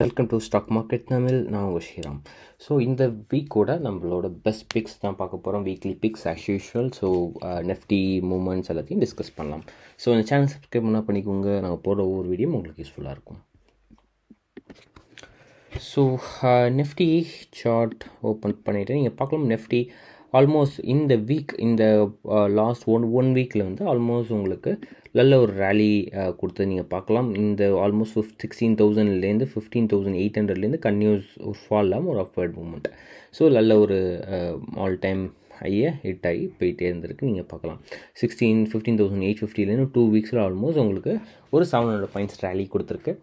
welcome to stock market Tamil நான் உங்கள் Sriram so இந்த வீக்கோட நம்மளோட பெஸ்ட் பிக்ஸ் தான் பார்க்க போகிறோம் weekly picks as usual so Nifty moments எல்லாத்தையும் டிஸ்கஸ் பண்ணலாம் ஸோ இந்த சேனல் சப்ஸ்கிரைப் பண்ணால் பண்ணிக்கோங்க நாங்கள் போடுற ஒவ்வொரு வீடியோ உங்களுக்கு யூஸ்ஃபுல்லாக இருக்கும் so Nifty uh, chart open பண்ணிவிட்டு நீங்கள் பார்க்கலாம் நெஃப்டி ஆல்மோஸ்ட் இந்த வீக் இந்த லாஸ்ட் ஒன் ஒன் வீக்கில் வந்து ஆல்மோஸ்ட் உங்களுக்கு நல்ல ஒரு ரேலி uh, கொடுத்து நீங்கள் பார்க்கலாம் இந்த ஆல்மோஸ்ட் ஃபிஃப்ட் சிக்ஸ்டீன் தௌசண்ட்லேருந்து ஃபிஃப்டீன் தௌசண்ட் எயிட் ஹண்ட்ரட்லேருந்து கன்யூஸ் ஒரு ஃபால் இல்லாமல் ஒரு அப்வர்ட் மூமெண்ட் ஸோ நல்ல ஒரு ஆல் டைம் ஹையை ஹிட் ஆகி போயிட்டே இருந்திருக்கு நீங்கள் பார்க்கலாம் சிக்ஸ்டீன் ஃபிஃப்டீன் தௌசண்ட் எயிட் ஃபிஃப்டிலேருந்து டூ வீக்ஸில் ஆல்மோஸ்ட் உங்களுக்கு ஒரு செவன் ஹண்ட்ரட் பாயிண்ட்ஸ் ரேலி கொடுத்துருக்கு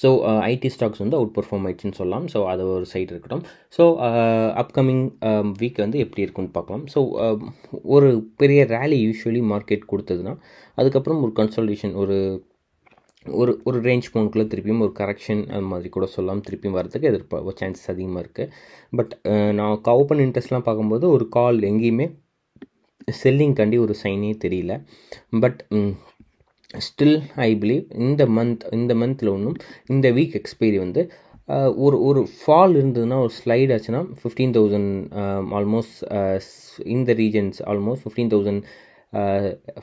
ஸோ ஐடி ஸ்டாக்ஸ் வந்து அவுட் பர்ஃபார்ம் ஆயிடுச்சுன்னு சொல்லலாம் ஸோ அது ஒரு சைடு இருக்கட்டும் ஸோ அப்கமிங் வீக் வந்து எப்படி இருக்குன்னு பார்க்கலாம் ஸோ um, ஒரு பெரிய ரேலி யூஸ்வலி மார்க்கெட் கொடுத்ததுன்னா அதுக்கப்புறம் ஒரு கன்சல்டேஷன் ஒரு ஒரு ஒரு ரேஞ்ச் பவுண்ட்குள்ளே திருப்பியும் ஒரு கரெக்ஷன் அது மாதிரி கூட சொல்லலாம் திருப்பியும் வரதுக்கு எதிர்ப்பு சான்சஸ் அதிகமாக இருக்குது பட் uh, நான் ஓப்பன் இன்ட்ரெஸ்ட்லாம் பார்க்கும்போது ஒரு கால் எங்கேயுமே செல்லிங்காண்டி ஒரு சைனே தெரியல பட் ஸ்டில் ஐ பிலீவ் இந்த மந்த் இந்த மந்தில் ஒன்றும் இந்த வீக் எக்ஸ்பைரி வந்து ஒரு ஒரு ஃபால் இருந்ததுன்னா ஒரு ஸ்லைட் ஆச்சுன்னா ஃபிஃப்டீன் தௌசண்ட் ஆல்மோஸ்ட் இந்த regions almost fifteen thousand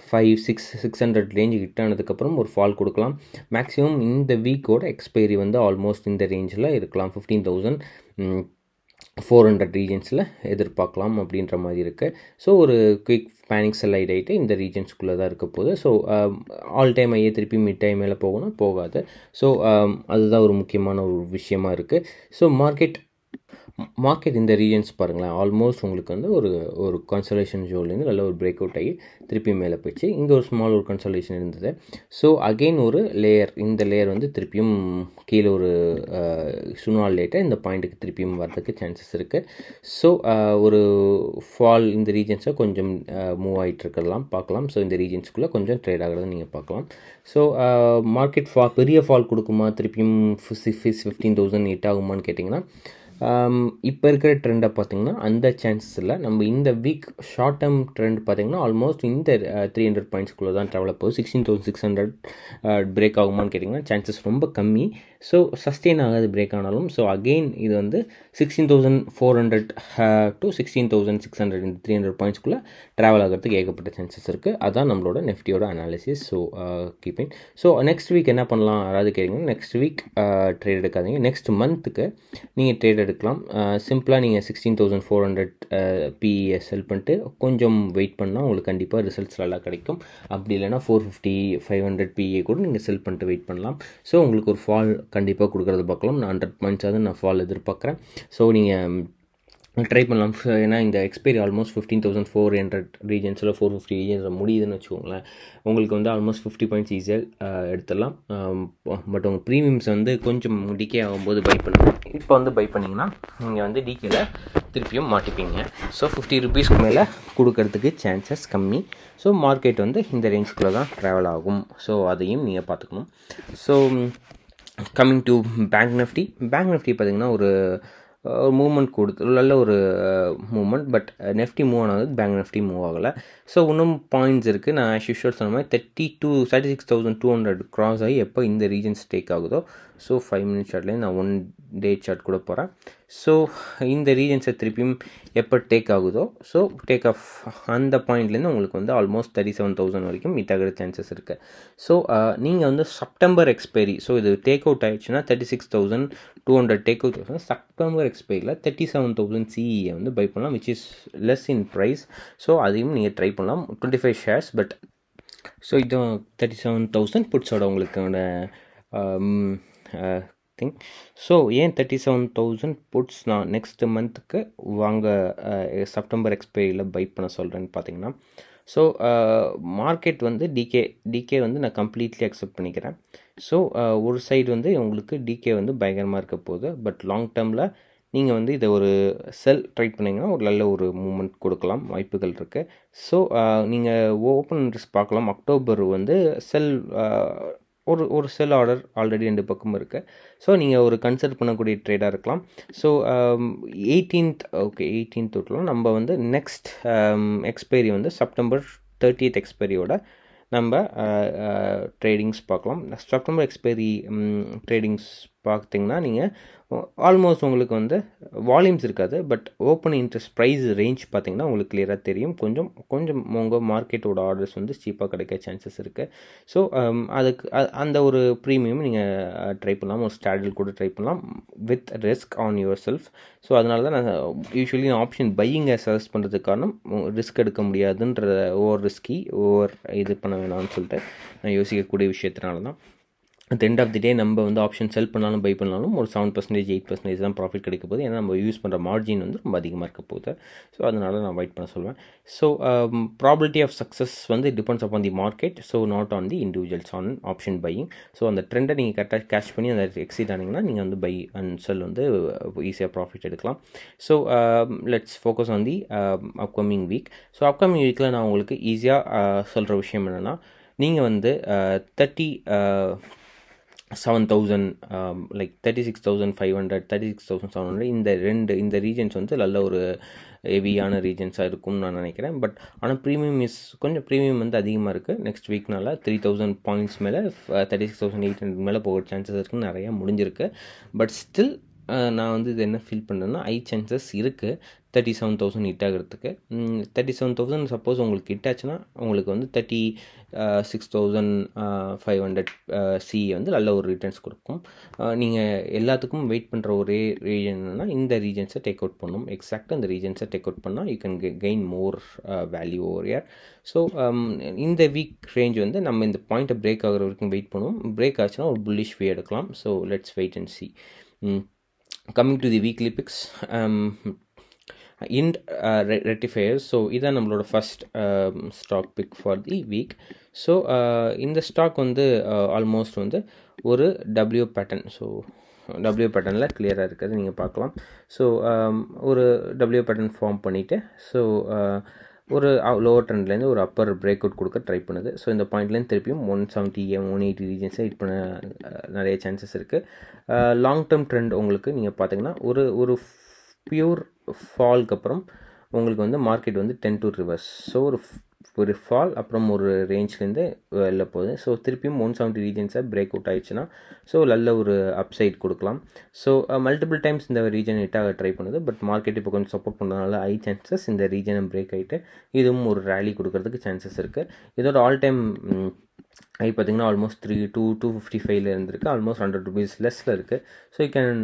five six six hundred range hit ஆனதுக்கப்புறம் ஒரு ஃபால் கொடுக்கலாம் மேக்ஸிமம் இந்த வீக்கோட எக்ஸ்பைரி வந்து ஆல்மோஸ்ட் இந்த ரேஞ்சில் இருக்கலாம் ஃபிஃப்டீன் தௌசண்ட் ஃபோர் ஹண்ட்ரட் ரீஜன்ஸில் எதிர்பார்க்கலாம் அப்படின்ற மாதிரி இருக்குது ஸோ ஒரு குயிக் பேனிக் செல் ஐட் ஆகிட்டு இந்த ரீஜன்ஸ்குள்ளே தான் இருக்க போகுது ஸோ ஆல் டைம் ஐயே திருப்பி மிட் டைம் மேலே போகணும் போகாது ஸோ um, அதுதான் ஒரு முக்கியமான ஒரு விஷயமா இருக்குது ஸோ மார்க்கெட் மார்க்கெட் இந்த ரீஜன்ஸ் பாருங்களேன் ஆல்மோஸ்ட் உங்களுக்கு வந்து ஒரு ஒரு கன்சலேஷன் ஜோன்லேருந்து நல்ல ஒரு பிரேக் அவுட் ஆகி திருப்பி மேலே போயிடுச்சு இங்கே ஒரு ஸ்மால் ஒரு கன்சலேஷன் இருந்தது ஸோ அகெயின் ஒரு லேயர் இந்த லேயர் வந்து திருப்பியும் கீழே ஒரு சுனால் லேட்டாக இந்த பாயிண்ட்டுக்கு திருப்பியும் வர்றதுக்கு சான்சஸ் இருக்குது ஸோ ஒரு ஃபால் இந்த ரீஜன்ஸை கொஞ்சம் மூவ் ஆகிட்டு இருக்கலாம் பார்க்கலாம் ஸோ இந்த ரீஜன்ஸ்குள்ளே கொஞ்சம் ட்ரேட் ஆகிறத நீங்கள் பார்க்கலாம் ஸோ மார்க்கெட் ஃபா பெரிய ஃபால் கொடுக்குமா திருப்பியும் ஃபிஃப்டி ஃபிஃப்டீன் தௌசண்ட் எயிட் ஆகுமான்னு கேட்டிங்கன்னா இப்போ இருக்கிற ட்ரெண்டை பார்த்திங்கன்னா அந்த சான்சஸ் இல்லை நம்ம இந்த வீக் ஷார்ட் டேர்ம் ட்ரெண்ட் பார்த்திங்கன்னா ஆல்மோஸ்ட் இந்த த்ரீ ஹண்ட்ரட் பாயிண்ட்ஸ்குள்ளே தான் ட்ராவல் போகுது sixteen thousand six hundred break ஆகுமான்னு கேட்டிங்கன்னா சான்சஸ் ரொம்ப கம்மி ஸோ சஸ்டெயின் ஆகாது பிரேக் ஆனாலும் ஸோ அகெயின் இது வந்து sixteen thousand four hundred to sixteen thousand six hundred இந்த த்ரீ ஹண்ட்ரட் பாயிண்ட்ஸ்குள்ளே ட்ராவல் ஆகிறதுக்கு ஏகப்பட்ட சான்சஸ் இருக்குது அதுதான் நம்மளோட நெஃப்டியோட analysis so keeping so next week என்ன பண்ணலாம் அதாவது கேட்டிங்கன்னா நெக்ஸ்ட் வீக் ட்ரேட் எடுக்காதீங்க நெக்ஸ்ட் மந்த்துக்கு நீங்கள் ட்ரேட் எடுக்கலாம் சிம்பிளாக நீங்கள் sixteen thousand four hundred sell பண்ணிட்டு கொஞ்சம் வெயிட் பண்ணால் உங்களுக்கு கண்டிப்பாக ரிசல்ட்ஸ் நல்லா கிடைக்கும் அப்படி இல்லைனா four fifty five hundred P கூட நீங்கள் செல் பண்ணிட்டு வெயிட் பண்ணலாம் ஸோ உங்களுக்கு ஒரு ஃபால் கண்டிப்பாக கொடுக்குறது பார்க்கலாம் நான் ஹண்ட்ரட் பாயிண்ட்ஸாவது நான் ஃபால் எதிர்பார்க்குறேன் ஸோ நீங்கள் ட்ரை பண்ணலாம் ஏன்னா இந்த expiry almost fifteen thousand four hundred ரீஜன்ஸில் ஃபோர் ஃபிஃப்டி ரீஜன்ஸில் முடியுதுன்னு வச்சுக்கோங்களேன் உங்களுக்கு வந்து ஆல்மோஸ்ட் ஃபிஃப்டி பாயிண்ட்ஸ் ஈஸியாக எடுத்துடலாம் பட் உங்கள் ப்ரீமியம்ஸ் வந்து கொஞ்சம் டிகே ஆகும்போது பை பண்ணலாம் இப்போ வந்து பை பண்ணிங்கன்னா நீங்கள் வந்து டிகேல திருப்பியும் மாட்டிப்பீங்க ஸோ ஃபிஃப்டி ருபீஸ்க்கு மேலே கொடுக்கறதுக்கு சான்சஸ் கம்மி ஸோ மார்க்கெட் வந்து இந்த ரேஞ்சுக்குள்ளே தான் ட்ராவல் ஆகும் ஸோ அதையும் நீங்கள் பார்த்துக்கணும் so coming to bank Nifty bank Nifty பார்த்திங்கன்னா ஒரு மூமெண்ட் கொடுத்து நல்ல ஒரு மூமெண்ட் பட் நெஃப்டி மூவ் ஆனது பேங்க் நெஃப்டி மூவ் ஆகலை ஸோ இன்னும் பாயிண்ட்ஸ் இருக்குது நான் ஆஷ் யூஷுவல் சொன்ன மாதிரி thirty two thirty six thousand two hundred cross ஆகி எப்போ இந்த ரீஜன்ஸ் டேக் ஆகுதோ ஸோ ஃபைவ் மினிட் ஷார்ட்லேயே நான் ஒன் டே சார்ட் கூட போகிறேன் ஸோ இந்த ரீஜன்ஸை திருப்பியும் எப்போ டேக் ஆகுதோ ஸோ டேக் ஆஃப் அந்த பாயிண்ட்லேருந்து உங்களுக்கு வந்து ஆல்மோஸ்ட் தேர்ட்டி செவன் தௌசண்ட் வரைக்கும் இத்தகிற சான்சஸ் இருக்குது ஸோ நீங்கள் வந்து செப்டம்பர் எக்ஸ்பைரி ஸோ இது டேக் அவுட் ஆகிடுச்சுன்னா thirty six thousand two hundred take out thousand September எக்ஸ்பைரியில் தேர்ட்டி செவன் தௌசண்ட் சிஇஏ வந்து பை பண்ணலாம் which is less in price so அதையும் நீங்கள் ட்ரை பண்ணலாம் twenty five shares but so இது thirty seven thousand புட்ஸோட உங்களுக்கான திங் ஸோ ஏன் தேர்ட்டி செவன் தௌசண்ட் புட்ஸ் நான் நெக்ஸ்ட் மந்த்துக்கு வாங்க செப்டம்பர் எக்ஸ்பைரியில் பை பண்ண சொல்கிறேன்னு பார்த்தீங்கன்னா ஸோ மார்க்கெட் uh, வந்து டிகே டிகே வந்து நான் கம்ப்ளீட்லி அக்செப்ட் பண்ணிக்கிறேன் ஸோ uh, ஒரு சைடு வந்து உங்களுக்கு டிகே வந்து பயங்கரமாக இருக்க போகுது பட் லாங் டேர்மில் நீங்கள் வந்து இதை ஒரு செல் ட்ரை பண்ணிங்கன்னா ஒரு நல்ல ஒரு மூமெண்ட் கொடுக்கலாம் வாய்ப்புகள் இருக்குது ஸோ நீங்கள் ஓப்பன் ட்ரெஸ் பார்க்கலாம் அக்டோபர் வந்து செல் ஒரு ஒரு செல் ஆர்டர் ஆல்ரெடி ரெண்டு பக்கம் இருக்குது ஸோ நீங்கள் ஒரு கன்சிடர் பண்ணக்கூடிய ட்ரேடாக இருக்கலாம் ஸோ எயிட்டீன்த் ஓகே எயிட்டீன்த் விட்டலாம் நம்ம வந்து நெக்ஸ்ட் எக்ஸ்பைரி வந்து செப்டம்பர் தேர்ட்டியத் எக்ஸ்பைரியோட நம்ம ட்ரேடிங்ஸ் பார்க்கலாம் செப்டம்பர் எக்ஸ்பைரி ட்ரேடிங்ஸ் பார்த்திங்கன்னா நீங்கள் ஆல்மோஸ்ட் உங்களுக்கு வந்து வால்யூம்ஸ் இருக்காது but open interest price range பார்த்திங்கன்னா உங்களுக்கு கிளியராக தெரியும் கொஞ்சம் கொஞ்சம் உங்கள் மார்க்கெட்டோட ஆர்டர்ஸ் வந்து சீப்பாக கிடைக்க சான்சஸ் இருக்குது ஸோ அதுக்கு அந்த ஒரு ப்ரீமியம் நீங்கள் ட்ரை பண்ணலாம் ஒரு ஸ்டாண்டர்ட் கூட ட்ரை பண்ணலாம் with risk on yourself so அதனால தான் நான் யூஸ்வலி ஆப்ஷன் பையிங்கை சர்ச் பண்ணுறதுக்கு காரணம் ரிஸ்க் எடுக்க முடியாதுன்ற ஓவர் ரிஸ்கி ஓவர் இது பண்ண வேணாம்னு சொல்லிட்டு நான் யோசிக்கக்கூடிய விஷயத்தினால தான் at end of the day நம்ம வந்து ஆப்ஷன் செல் பண்ணாலும் பை பண்ணாலும் ஒரு செவன் பர்சன்டேஜ் எயிட் பர்சன்டேஜ் தான் ப்ராஃபிட் கிடைக்க போகுது ஏன்னா நம்ம யூஸ் பண்ணுற மார்ஜின் வந்து ரொம்ப அதிகமாக இருக்க போகுது ஸோ அதனால் நான் வெயிட் பண்ண சொல்லுவேன் ஸோ ப்ராபிலிட்டி ஆஃப் சக்ஸஸ் வந்து depends upon the market so not on the individuals on option buying so அந்த ட்ரெண்டை நீங்கள் கரெக்டாக கேஷ் பண்ணி அந்த எக்ஸிட் ஆனீங்கன்னா நீங்கள் வந்து பை அண்ட் செல் வந்து ஈஸியாக uh, ப்ராஃபிட் எடுக்கலாம் so let's focus on the upcoming week so upcoming வீக்கில் நான் உங்களுக்கு ஈஸியாக uh, சொல்கிற விஷயம் என்னென்னா நீங்கள் வந்து thirty uh, seven thousand thousand like six five hundred thirty six thousand seven hundred இந்த ரெண்டு இந்த ரீஜன்ஸ் வந்து நல்ல ஒரு ஹெவியான ரீஜன்ஸாக இருக்கும்னு நான் நினைக்கிறேன் பட் ஆனால் ப்ரீமியம் இஸ் கொஞ்சம் ப்ரீமியம் வந்து அதிகமாக இருக்குது நெக்ஸ்ட் வீக்னால த்ரீ தௌசண்ட் பாயிண்ட்ஸ் மேலே thirty six thousand eight hundred மேலே போகிற சான்சஸ் இருக்குன்னு நிறையா முடிஞ்சிருக்கு பட் ஸ்டில் நான் வந்து இது என்ன ஃபீல் பண்ணேன்னா ஐ சான்சஸ் இருக்குது தேர்ட்டி செவன் தௌசண்ட் ஹிட் ஆகிறதுக்கு தேர்ட்டி செவன் தௌசண்ட் சப்போஸ் உங்களுக்கு ஹிட் ஆச்சுன்னா உங்களுக்கு வந்து thirty six thousand five hundred C வந்து நல்ல ஒரு ரிட்டர்ன்ஸ் கொடுக்கும் நீங்கள் எல்லாத்துக்கும் வெயிட் பண்ணுற ஒரே ரீஜன் என்னென்னா இந்த ரீஜன்ஸை டேக் அவுட் பண்ணும் எக்ஸாக்டாக இந்த ரீஜன்ஸை டேக் அவுட் பண்ணால் you can gain more value over year so இந்த வீக் ரேஞ்ச் வந்து நம்ம இந்த பாயிண்ட்டை பிரேக் ஆகிற வரைக்கும் வெயிட் பண்ணுவோம் பிரேக் ஆச்சுன்னா ஒரு புல்லிஷ் வே எடுக்கலாம் so let's wait and see coming to the weekly picks Ind rectifiers so இதான் நம்மளோட first stock pick for the week so இந்த ஸ்டாக் வந்து ஆல்மோஸ்ட் uh, வந்து ஒரு டபிள்யூ பேட்டர்ன் ஸோ டபிள்யூ பேட்டர்னில் கிளியராக இருக்கிறது நீங்கள் பார்க்கலாம் ஸோ um, ஒரு டபிள்யூ பேட்டர்ன் ஃபார்ம் பண்ணிவிட்டு ஸோ ஒரு லோவர் ட்ரெண்ட்லேருந்து ஒரு அப்பர் பிரேக் அவுட் கொடுக்க ட்ரை பண்ணுது ஸோ இந்த பாயிண்ட்லேருந்து திருப்பியும் ஒன் செவன்ட்டி ஒன் எயிட்டி ரீஜன்ஸை ஹிட் பண்ண நிறைய சான்சஸ் இருக்குது லாங் டேர்ம் ட்ரெண்ட் உங்களுக்கு நீங்கள் பார்த்தீங்கன்னா ஒரு ஒரு ப்யூர் ஃபால்க்கு அப்புறம் உங்களுக்கு வந்து மார்க்கெட் வந்து டென் டு ரிவர்ஸ் ஸோ ஒரு ஒரு ஃபால் அப்புறம் ஒரு ரேஞ்ச்லேருந்து வெளில போகுது ஸோ திருப்பியும் ஒன் செவன்ட்டி ரீஜன்ஸை பிரேக் அவுட் ஆயிடுச்சுன்னா ஸோ நல்ல ஒரு அப்சைட் கொடுக்கலாம் ஸோ மல்டிபிள் டைம்ஸ் இந்த ரீஜன் ஹிட்டாக ட்ரை பண்ணுது பட் மார்க்கெட் இப்போ கொஞ்சம் சப்போர்ட் பண்ணுறதுனால ஹை சான்சஸ் இந்த ரீஜனை பிரேக் ஆகிட்டு இதுவும் ஒரு ரேலி கொடுக்கறதுக்கு சான்சஸ் இருக்குது இதோட ஆல் டைம் ஐ பார்த்தீங்கன்னா almost three two two fifty ஃபைவ்ல இருந்திருக்கு ஆல்மோஸ்ட் ஹண்ட்ரட் ருபீஸ் லெஸ்ஸில் இருக்குது so you can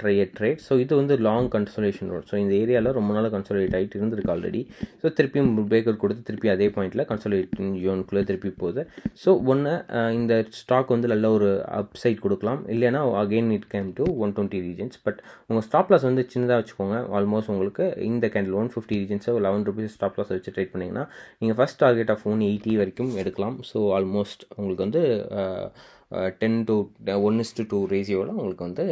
try it trade so இது வந்து லாங் கன்சோலேஷன் ரோட் ஸோ இந்த ஏரியாவில் ரொம்ப நாள் கன்சோலேட் ஆகிட்டு இருந்திருக்கு ஆல்ரெடி ஸோ திருப்பியும் பிரேக்கர் கொடுத்து திருப்பி அதே பாயிண்ட்டில் கன்சோலேட்டிங் ஜோனுக்குள்ளே திருப்பி போகுது ஸோ ஒன்று uh, இந்த ஸ்டாக் வந்து நல்ல ஒரு அப்சைட் கொடுக்கலாம் இல்லைன்னா again it came to one twenty regions but உங்கள் ஸ்டாப் லாஸ் வந்து சின்னதாக வச்சுக்கோங்க ஆல்மோஸ்ட் உங்களுக்கு இந்த கேண்டில் ஒன் ஃபிஃப்டி ரீஜன்ஸோ லெவன் ருபீஸ் ஸ்டாப் லாஸ் வச்சு ட்ரேட் பண்ணிங்கன்னா நீங்கள் first target of one eighty வரைக்கும் எடுக்கலாம் ஸோ ஆல்மோஸ்ட் உங்களுக்கு வந்து ten to one is to two ரேசியோவில் உங்களுக்கு வந்து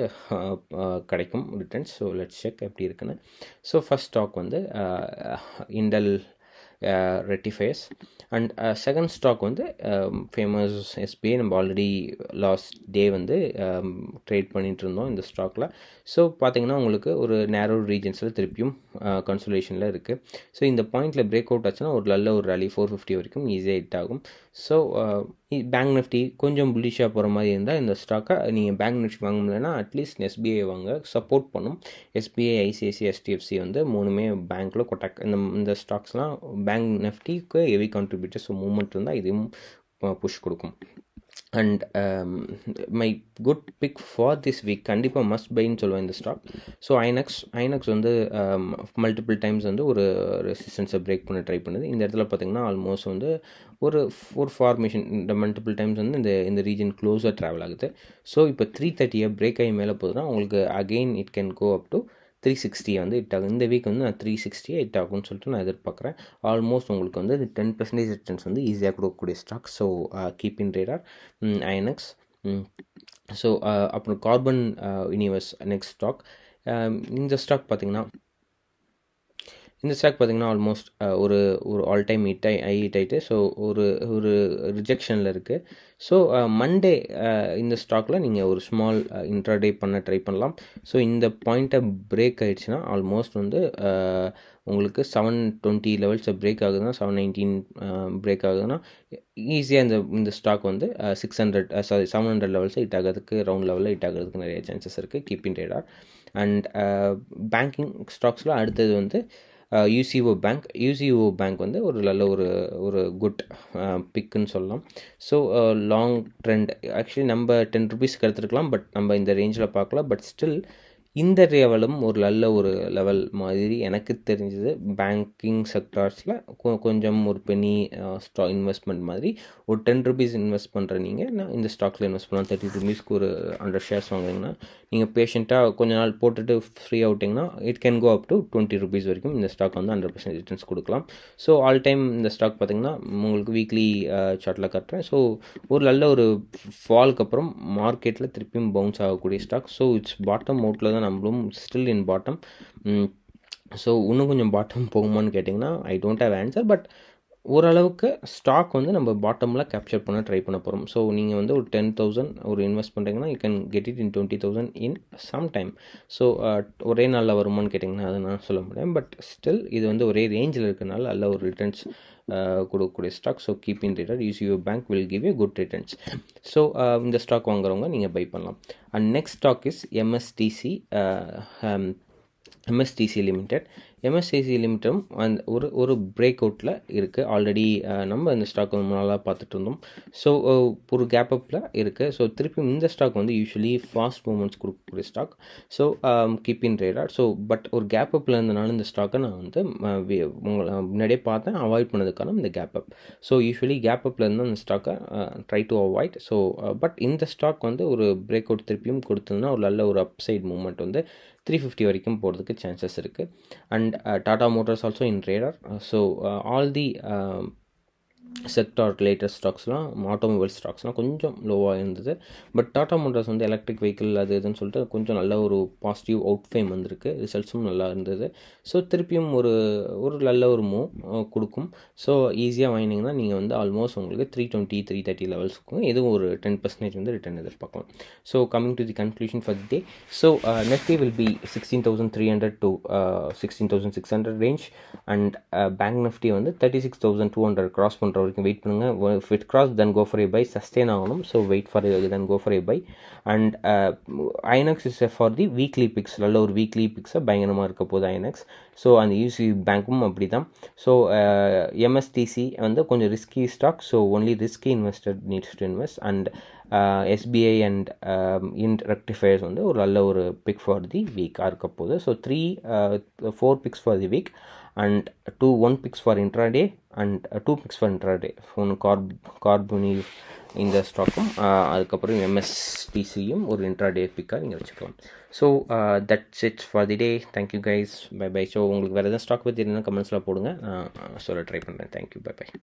கிடைக்கும் ரிட்டர்ன்ஸ் ஸோ லெட் செக் எப்படி இருக்குன்னு ஸோ ஃபஸ்ட் ஸ்டாக் வந்து Ind rectifies and second stock வந்து ஃபேமஸ் எஸ்பிஐ நம்ம ஆல்ரெடி லாஸ்ட் டே வந்து ட்ரேட் பண்ணிகிட்டு இருந்தோம் இந்த ஸ்டாக்கில் ஸோ பார்த்தீங்கன்னா உங்களுக்கு ஒரு நேரோ ரீஜன்ஸில் திருப்பியும் கன்சுலேஷனில் இருக்குது ஸோ இந்த பாயிண்டில் பிரேக் அவுட் ஆச்சுன்னா ஒரு நல்ல ஒரு ரேலி ஃபோர் ஃபிஃப்டி வரைக்கும் ஈஸியாக ஹிட் ஆகும் ஸோ பேங்க் நிஃப்டி கொஞ்சம் புல்லிஷாக போகிற மாதிரி இருந்தால் இந்த ஸ்டாக்கை நீங்கள் பேங்க் நிஃப்டி வாங்க முடியலன்னா அட்லீஸ்ட் எஸ்பிஐ வாங்க சப்போர்ட் பண்ணும் எஸ்பிஐ ஐசிஐசி எஸ்டிஎஃப்சி வந்து மூணுமே பேங்க்கில் கொட்டாக் இந்த இந்த ஸ்டாக்ஸ்லாம் பேங்க் நிஃப்டிக்கு ஹெவி கான்ட்ரிபியூட்டர்ஸ் மூமெண்ட் இருந்தால் இதையும் புஷ் கொடுக்கும் and my good pick for this week கண்டிப்பாக மஸ்ட் பைன்னு சொல்லுவேன் இந்த ஸ்டாக் ஸோ ஐநக்ஸ் ஐநக்ஸ் வந்து மல்டிபிள் um, டைம்ஸ் வந்து ஒரு ரெசிஸ்டன்ஸை பிரேக் பண்ண ட்ரை பண்ணுது இந்த இடத்துல பார்த்திங்கன்னா ஆல்மோஸ்ட் வந்து ஒரு ஃபோர் ஃபார்மேஷன் இந்த மல்டிபிள் டைம்ஸ் வந்து இந்த இந்த ரீஜன் க்ளோஸாக ட்ராவல் ஆகுது ஸோ இப்போ த்ரீ தேர்ட்டியை பிரேக் ஆகி மேலே போதுனா உங்களுக்கு again it can go up to three சிக்ஸ்டியை வந்து ஹிட் ஆகும் இந்த வீக் வந்து நான் த்ரீ சிக்ஸ்டியாக ஹிட் ஆகும்னு சொல்லிட்டு நான் எதிர்பார்க்குறேன் ஆல்மோஸ்ட் உங்களுக்கு வந்து டென் பர்சன்டேஜ் ரிட்டர்ன்ஸ் வந்து ஈஸியாக கொடுக்கக்கூடிய stock so keep in radar INX so அப்புறம் கார்பன் யூனிவர்ஸ் நெக்ஸ்ட் ஸ்டாக் இந்த ஸ்டாக் பார்த்திங்கன்னா இந்த ஸ்டாக் பார்த்திங்கன்னா ஆல்மோஸ்ட் ஒரு ஒரு ஆல் டைம் ஹிட் ஆகி ஐ ஹிட் ஆகிட்டு ஸோ ஒரு ஒரு ரிஜெக்ஷனில் இருக்குது ஸோ மண்டே இந்த ஸ்டாக்கில் நீங்கள் ஒரு ஸ்மால் இன்ட்ராடே பண்ண ட்ரை பண்ணலாம் ஸோ இந்த பாயிண்ட்டை பிரேக் ஆகிடுச்சுன்னா ஆல்மோஸ்ட் வந்து உங்களுக்கு செவன் டுவெண்ட்டி லெவல்ஸை பிரேக் ஆகுதுன்னா செவன் நைன்டீன் பிரேக் ஆகுதுன்னா ஈஸியாக இந்த இந்த ஸ்டாக் வந்து six hundred sorry seven hundred லெவல்ஸை ஹிட் ஆகிறதுக்கு ரவுண்ட் லெவலில் ஹிட் ஆகிறதுக்கு நிறைய சான்சஸ் இருக்குது keep in radar and banking ஸ்டாக்ஸில் அடுத்தது வந்து யூசிஓ பேங்க் யூசிஓ பேங்க் வந்து ஒரு நல்ல ஒரு ஒரு குட் பிக்குன்னு சொல்லலாம் ஸோ லாங் ட்ரெண்ட் ஆக்சுவலி நம்ம டென் ருபீஸ்க்கு எடுத்துருக்கலாம் பட் நம்ம இந்த ரேஞ்சில் பார்க்கலாம் பட் ஸ்டில் இந்த லெவலும் ஒரு நல்ல ஒரு லெவல் மாதிரி எனக்கு தெரிஞ்சது பேங்கிங் செக்டார்ஸில் கொஞ்சம் ஒரு பெனி ஸ்டா இன்வெஸ்ட்மெண்ட் மாதிரி ஒரு டென் ருபீஸ் இன்வெஸ்ட் பண்ணுற நீங்கள் நான் இந்த ஸ்டாக்ஸில் இன்வெஸ்ட் பண்ணலாம் தேர்ட்டி ருபீஸ்க்கு ஒரு ஹண்ட்ரட் ஷேர்ஸ் வாங்குறீங்கன்னா நீங்கள் பேஷண்ட்டாக கொஞ்ச நாள் போட்டுட்டு ஃப்ரீ அவுட்டிங்கன்னா it can go up to twenty rupees வரைக்கும் இந்த ஸ்டாக் வந்து ஹண்ட்ரட் பர்சன்ட் ரிட்டர்ன்ஸ் கொடுக்கலாம் ஸோ ஆல் டைம் இந்த ஸ்டாக் பார்த்திங்கன்னா உங்களுக்கு வீக்லி சார்ட்டில் கட்டுறேன் ஸோ ஒரு நல்ல ஒரு ஃபாலுக்கு அப்புறம் மார்க்கெட்டில் திருப்பியும் பவுன்ஸ் ஆகக்கூடிய ஸ்டாக் ஸோ இட்ஸ் பாட்டம் அவுட்டில் தான் தான் நம்மளும் ஸ்டில் இன் பாட்டம் ஸோ இன்னும் கொஞ்சம் பாட்டம் போகுமான்னு கேட்டிங்கன்னா I don't have answer but ஓரளவுக்கு ஸ்டாக் வந்து நம்ம பாட்டமில் கேப்சர் பண்ண ட்ரை பண்ண போகிறோம் ஸோ நீங்கள் வந்து ஒரு டென் தௌசண்ட் ஒரு இன்வெஸ்ட் பண்ணுறீங்கன்னா you can get it in twenty thousand in some time so ஒரே நாளில் வருமானு கேட்டிங்கன்னா அதை நான் சொல்ல முடியும் பட் ஸ்டில் இது வந்து ஒரே ரேஞ்சில் இருக்கிறனால நல்ல ஒரு ரிட்டர்ன்ஸ் uh, கொடுக்கக்கூடிய stock so keep in return UCO bank will give a good returns so இந்த ஸ்டாக் வாங்குறவங்க நீங்கள் பை பண்ணலாம் and next stock is MSTC MSTC limited MSCC லிமிட்டும் அந்த ஒரு ஒரு பிரேக் அவுட்டில் இருக்குது ஆல்ரெடி நம்ம இந்த ஸ்டாக் ரொம்ப நாளாக பார்த்துட்டு இருந்தோம் ஸோ ஒரு கேப் அப்பில் இருக்குது ஸோ திருப்பி இந்த ஸ்டாக் வந்து யூஸ்வலி ஃபாஸ்ட் மூமெண்ட்ஸ் கொடுக்கக்கூடிய stock so keep in radar so but ஒரு கேப் அப்பில் இருந்தனால இந்த ஸ்டாக்கை நான் வந்து உங்களை முன்னாடியே பார்த்தேன் அவாய்ட் பண்ணதுக்கான இந்த gap up so usually gap அப்பில் இருந்தால் அந்த ஸ்டாக்கை try to avoid so but இந்த ஸ்டாக் வந்து ஒரு பிரேக் அவுட் திருப்பியும் கொடுத்ததுன்னா ஒரு நல்ல ஒரு அப்சைட் மூமெண்ட் வந்து த்ரீ ஃபிஃப்டி வரைக்கும் போகிறதுக்கு சான்சஸ் இருக்குது and Tata Motors also in radar so all the sector latest ஸ்டாக்ஸ்லாம் ஆட்டோமொபைல் ஸ்டாக்ஸ்லாம் கொஞ்சம் லோவாக இருந்தது பட் டாட்டா மோட்டர்ஸ் வந்து எலக்ட்ரிக் வெஹிக்கிள் அது இதுன்னு சொல்லிட்டு கொஞ்சம் நல்ல ஒரு பாசிட்டிவ் அவுட்ஃபேம் வந்திருக்கு ரிசல்ட்ஸும் நல்லா இருந்தது ஸோ திருப்பியும் ஒரு ஒரு நல்ல ஒரு மூவ் கொடுக்கும் ஸோ ஈஸியாக வாங்கினீங்கன்னா நீங்கள் வந்து ஆல்மோஸ்ட் உங்களுக்கு three twenty three thirty levels இருக்கும் இதுவும் ஒரு டென் பர்சன்டேஜ் வந்து ரிட்டர்ன் எதிர்பார்க்கலாம் so coming to the conclusion for day so next day will be sixteen thousand three hundred to sixteen thousand six hundred range and bank Nifty வந்து thirty six thousand two hundred cross பண்ணுற பண்ணுற வரைக்கும் wait பண்ணுங்கள் fit cross then go for a buy sustain ஆகணும் so wait for then go for a by and Inox is for the weekly picks நல்ல ஒரு weekly பிக்ஸாக பயங்கரமாக இருக்க போகுது ஐனக்ஸ் ஸோ அந்த யூசி பேங்க்கும் அப்படி தான் ஸோ எம்எஸ்டிசி uh, வந்து கொஞ்சம் risky stock so only risky investor needs to invest and SBI and int rectifiers வந்து ஒரு நல்ல ஒரு பிக் ஃபார் தி வீக்காக இருக்க போகுது so three four picks for the week and two one picks for intraday and two picks for intraday ஒன்று கார்ப் கார்புனி இந்த ஸ்டாக்கும் அதுக்கப்புறம் எம்எஸ்டிசியும் ஒரு இன்ட்ராடே பிக்காக நீங்கள் வச்சுக்கலாம் so that's it's for the day thank you guys bye bye so உங்களுக்கு வேறு எதாவது ஸ்டாக் பற்றி இருந்தால் கமெண்ட்ஸில் போடுங்க நான் சொல்ல ட்ரை பண்ணுறேன் தேங்க்யூ பை பை